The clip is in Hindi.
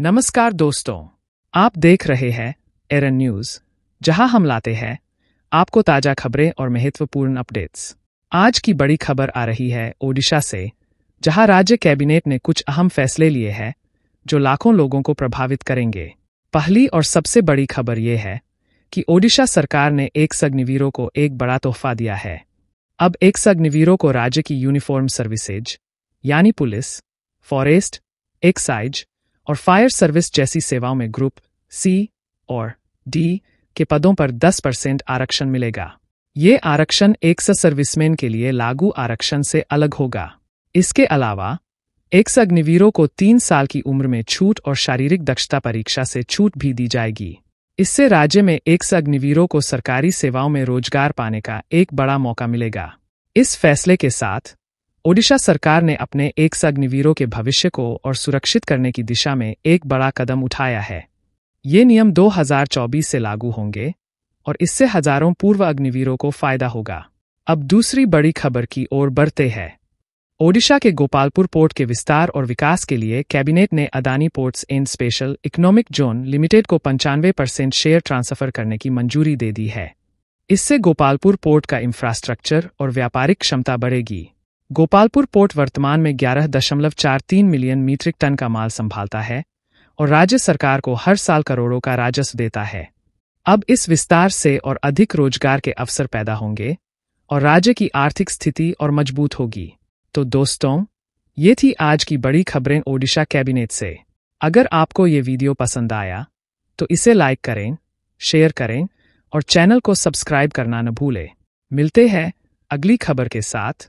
नमस्कार दोस्तों आप देख रहे हैं एरन न्यूज जहां हम लाते हैं आपको ताजा खबरें और महत्वपूर्ण अपडेट्स आज की बड़ी खबर आ रही है ओडिशा से जहां राज्य कैबिनेट ने कुछ अहम फैसले लिए हैं जो लाखों लोगों को प्रभावित करेंगे पहली और सबसे बड़ी खबर यह है कि ओडिशा सरकार ने एक सग्निवीरों को एक बड़ा तोहफा दिया है अब एक सग्निवीरों को राज्य की यूनिफॉर्म सर्विसेज यानी पुलिस फॉरेस्ट एक्साइज और फायर सर्विस जैसी सेवाओं में ग्रुप सी और डी के पदों पर 10 परसेंट आरक्षण मिलेगा ये आरक्षण एक सर्विसमैन के लिए लागू आरक्षण से अलग होगा इसके अलावा एक सा अग्निवीरों को तीन साल की उम्र में छूट और शारीरिक दक्षता परीक्षा से छूट भी दी जाएगी इससे राज्य में एक सा अग्निवीरों को सरकारी सेवाओं में रोजगार पाने का एक बड़ा मौका मिलेगा इस फैसले के साथ ओडिशा सरकार ने अपने एक अग्निवीरों के भविष्य को और सुरक्षित करने की दिशा में एक बड़ा कदम उठाया है ये नियम 2024 से लागू होंगे और इससे हजारों पूर्व अग्निवीरों को फायदा होगा अब दूसरी बड़ी खबर की ओर बढ़ते हैं ओडिशा के गोपालपुर पोर्ट के विस्तार और विकास के लिए कैबिनेट ने Adani ports and special economic zone limited को पंचानवे परसेंट शेयर ट्रांसफर करने की मंजूरी दे दी है इससे गोपालपुर पोर्ट का इंफ्रास्ट्रक्चर और व्यापारिक क्षमता बढ़ेगी गोपालपुर पोर्ट वर्तमान में ग्यारह दशमलव चार तीन मिलियन मीट्रिक टन का माल संभालता है और राज्य सरकार को हर साल करोड़ों का राजस्व देता है अब इस विस्तार से और अधिक रोजगार के अवसर पैदा होंगे और राज्य की आर्थिक स्थिति और मजबूत होगी तो दोस्तों ये थी आज की बड़ी खबरें ओडिशा कैबिनेट से अगर आपको ये वीडियो पसंद आया तो इसे लाइक करें शेयर करें और चैनल को सब्सक्राइब करना न भूलें मिलते हैं अगली खबर के साथ